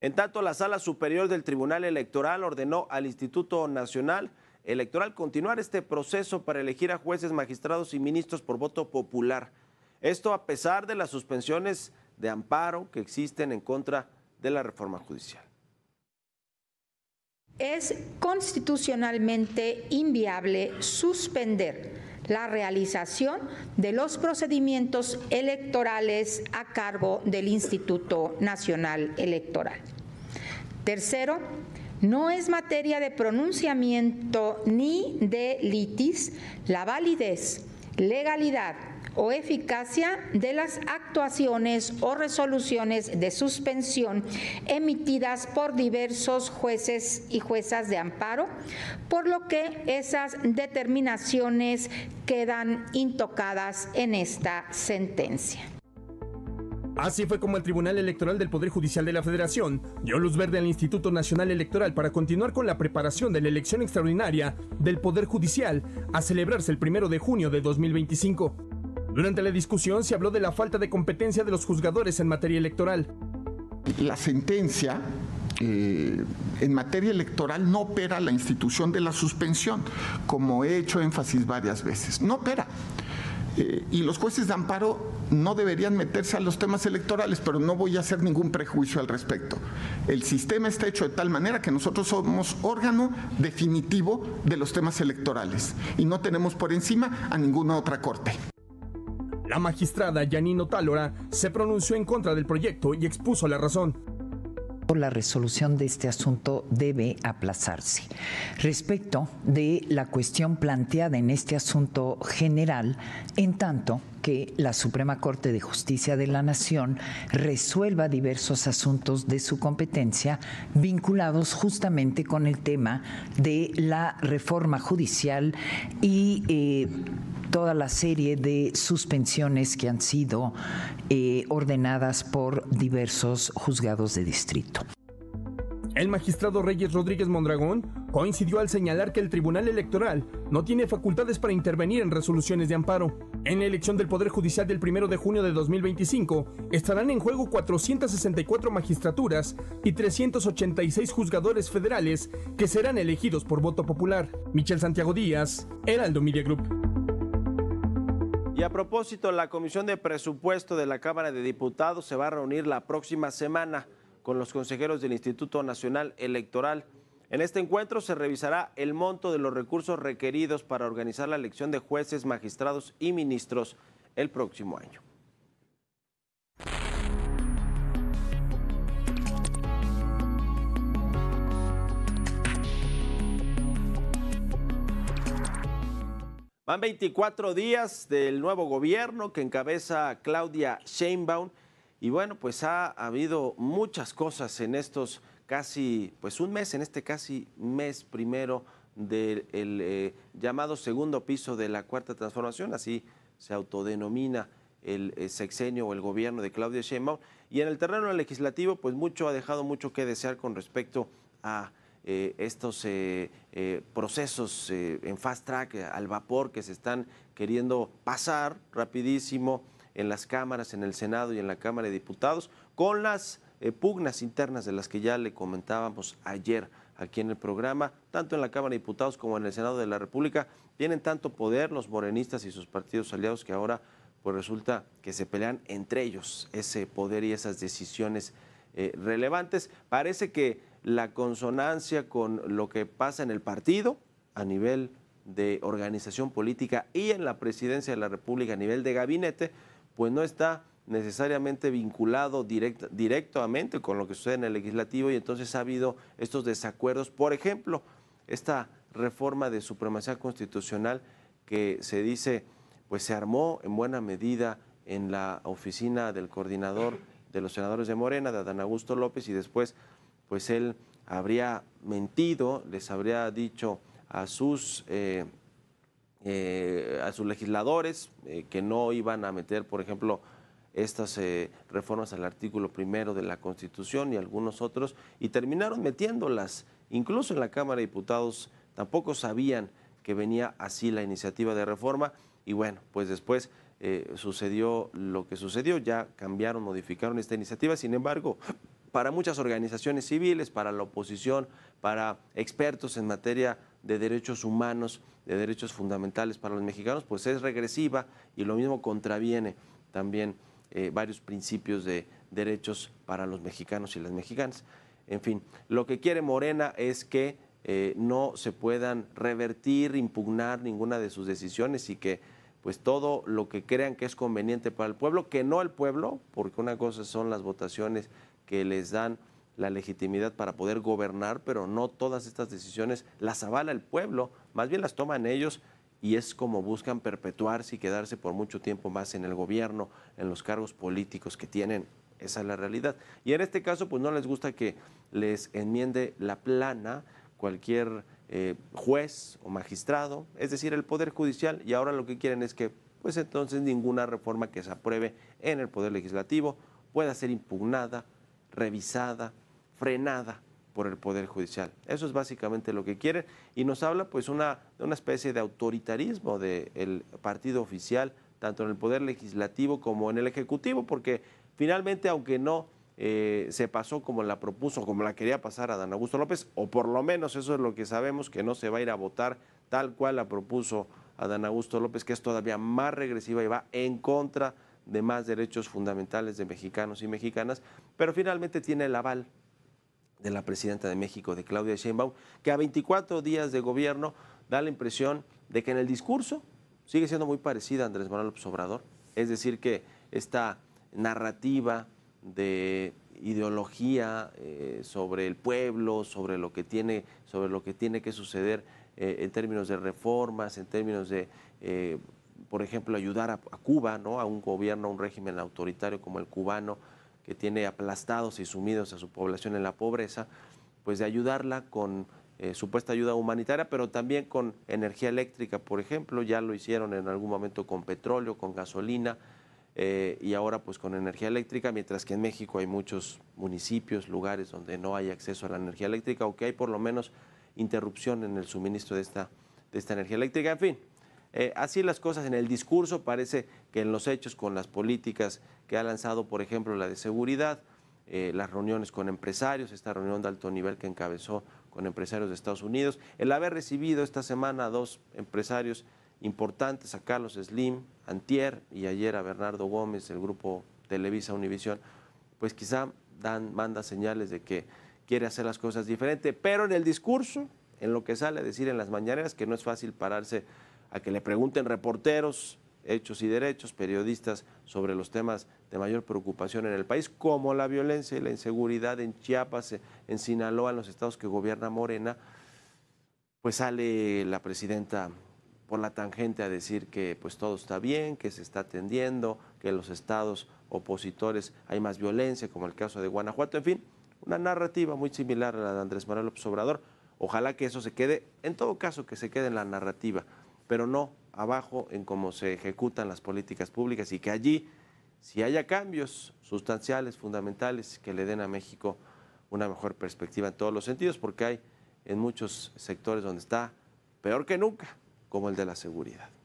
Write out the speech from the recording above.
En tanto, la Sala Superior del Tribunal Electoral ordenó al Instituto Nacional Electoral continuar este proceso para elegir a jueces, magistrados y ministros por voto popular. Esto a pesar de las suspensiones de amparo que existen en contra de la reforma judicial es constitucionalmente inviable suspender la realización de los procedimientos electorales a cargo del Instituto Nacional Electoral. Tercero, no es materia de pronunciamiento ni de litis la validez, legalidad, o eficacia de las actuaciones o resoluciones de suspensión emitidas por diversos jueces y juezas de amparo, por lo que esas determinaciones quedan intocadas en esta sentencia. Así fue como el Tribunal Electoral del Poder Judicial de la Federación dio luz verde al Instituto Nacional Electoral para continuar con la preparación de la elección extraordinaria del Poder Judicial a celebrarse el primero de junio de 2025. Durante la discusión se habló de la falta de competencia de los juzgadores en materia electoral. La sentencia eh, en materia electoral no opera la institución de la suspensión, como he hecho énfasis varias veces. No opera. Eh, y los jueces de amparo no deberían meterse a los temas electorales, pero no voy a hacer ningún prejuicio al respecto. El sistema está hecho de tal manera que nosotros somos órgano definitivo de los temas electorales y no tenemos por encima a ninguna otra corte. La magistrada Yanino Tálora se pronunció en contra del proyecto y expuso la razón. La resolución de este asunto debe aplazarse. Respecto de la cuestión planteada en este asunto general, en tanto que la Suprema Corte de Justicia de la Nación resuelva diversos asuntos de su competencia vinculados justamente con el tema de la reforma judicial y eh, toda la serie de suspensiones que han sido eh, ordenadas por diversos juzgados de distrito. El magistrado Reyes Rodríguez Mondragón coincidió al señalar que el Tribunal Electoral no tiene facultades para intervenir en resoluciones de amparo. En la elección del Poder Judicial del 1 de junio de 2025 estarán en juego 464 magistraturas y 386 juzgadores federales que serán elegidos por voto popular. Michel Santiago Díaz, Heraldo Media Group. Y a propósito, la Comisión de Presupuesto de la Cámara de Diputados se va a reunir la próxima semana con los consejeros del Instituto Nacional Electoral. En este encuentro se revisará el monto de los recursos requeridos para organizar la elección de jueces, magistrados y ministros el próximo año. Van 24 días del nuevo gobierno que encabeza Claudia Sheinbaum y bueno, pues ha habido muchas cosas en estos casi, pues un mes, en este casi mes primero del eh, llamado segundo piso de la cuarta transformación, así se autodenomina el eh, sexenio o el gobierno de Claudia Sheinbaum. Y en el terreno legislativo, pues mucho ha dejado mucho que desear con respecto a eh, estos eh, eh, procesos en fast track al vapor que se están queriendo pasar rapidísimo en las cámaras, en el Senado y en la Cámara de Diputados, con las pugnas internas de las que ya le comentábamos ayer aquí en el programa, tanto en la Cámara de Diputados como en el Senado de la República, tienen tanto poder los morenistas y sus partidos aliados que ahora pues resulta que se pelean entre ellos ese poder y esas decisiones relevantes. Parece que la consonancia con lo que pasa en el partido a nivel de organización política y en la presidencia de la República a nivel de gabinete, pues no está necesariamente vinculado directamente con lo que sucede en el legislativo y entonces ha habido estos desacuerdos. Por ejemplo, esta reforma de supremacía constitucional que se dice, pues se armó en buena medida en la oficina del coordinador de los senadores de Morena, de Adán Augusto López, y después pues él habría mentido, les habría dicho a sus, eh, eh, a sus legisladores eh, que no iban a meter, por ejemplo, estas reformas al artículo primero de la Constitución y algunos otros, y terminaron metiéndolas. Incluso en la Cámara de Diputados tampoco sabían que venía así la iniciativa de reforma, y bueno, pues después sucedió lo que sucedió, ya cambiaron, modificaron esta iniciativa, sin embargo, para muchas organizaciones civiles, para la oposición, para expertos en materia de derechos humanos, de derechos fundamentales para los mexicanos, pues es regresiva y lo mismo contraviene también eh, varios principios de derechos para los mexicanos y las mexicanas. En fin, lo que quiere Morena es que eh, no se puedan revertir, impugnar ninguna de sus decisiones y que pues todo lo que crean que es conveniente para el pueblo, que no el pueblo, porque una cosa son las votaciones que les dan la legitimidad para poder gobernar, pero no todas estas decisiones las avala el pueblo, más bien las toman ellos y es como buscan perpetuarse y quedarse por mucho tiempo más en el gobierno, en los cargos políticos que tienen. Esa es la realidad. Y en este caso, pues no les gusta que les enmiende la plana cualquier eh, juez o magistrado, es decir, el Poder Judicial, y ahora lo que quieren es que, pues entonces, ninguna reforma que se apruebe en el Poder Legislativo pueda ser impugnada, revisada, frenada por el Poder Judicial. Eso es básicamente lo que quieren y nos habla pues una, una especie de autoritarismo del partido oficial, tanto en el Poder Legislativo como en el Ejecutivo, porque finalmente, aunque no eh, se pasó como la propuso, como la quería pasar a Dan Augusto López, o por lo menos eso es lo que sabemos, que no se va a ir a votar tal cual la propuso a Dan Augusto López, que es todavía más regresiva y va en contra de más derechos fundamentales de mexicanos y mexicanas, pero finalmente tiene el aval de la presidenta de México, de Claudia Sheinbaum, que a 24 días de gobierno da la impresión de que en el discurso sigue siendo muy parecida a Andrés Manuel López Obrador, es decir, que esta narrativa de ideología eh, sobre el pueblo, sobre lo que tiene, sobre lo que tiene que suceder eh, en términos de reformas, en términos de, eh, por ejemplo, ayudar a, a, Cuba, ¿no? a un gobierno, a un régimen autoritario como el cubano, que tiene aplastados y sumidos a su población en la pobreza, pues de ayudarla con supuesta ayuda humanitaria, pero también con energía eléctrica, por ejemplo, ya lo hicieron en algún momento con petróleo, con gasolina, eh, y ahora pues con energía eléctrica, mientras que en México hay muchos municipios, lugares donde no hay acceso a la energía eléctrica o que hay por lo menos interrupción en el suministro de esta, de esta energía eléctrica. En fin, eh, así las cosas en el discurso, parece que en los hechos con las políticas que ha lanzado, por ejemplo, la de seguridad, eh, las reuniones con empresarios, esta reunión de alto nivel que encabezó con empresarios de Estados Unidos, el haber recibido esta semana a dos empresarios importantes a Carlos Slim, Antier y ayer a Bernardo Gómez, el grupo Televisa Univisión, pues quizá dan, manda señales de que quiere hacer las cosas diferente, pero en el discurso, en lo que sale a decir en las mañaneras, que no es fácil pararse a que le pregunten reporteros, hechos y derechos, periodistas sobre los temas de mayor preocupación en el país, como la violencia y la inseguridad en Chiapas, en Sinaloa, en los estados que gobierna Morena, pues sale la presidenta por la tangente a decir que pues todo está bien, que se está atendiendo, que en los estados opositores hay más violencia, como el caso de Guanajuato, en fin, una narrativa muy similar a la de Andrés Manuel López Obrador. Ojalá que eso se quede, en todo caso, que se quede en la narrativa, pero no abajo en cómo se ejecutan las políticas públicas y que allí, si haya cambios sustanciales, fundamentales, que le den a México una mejor perspectiva en todos los sentidos, porque hay en muchos sectores donde está peor que nunca como el de la seguridad.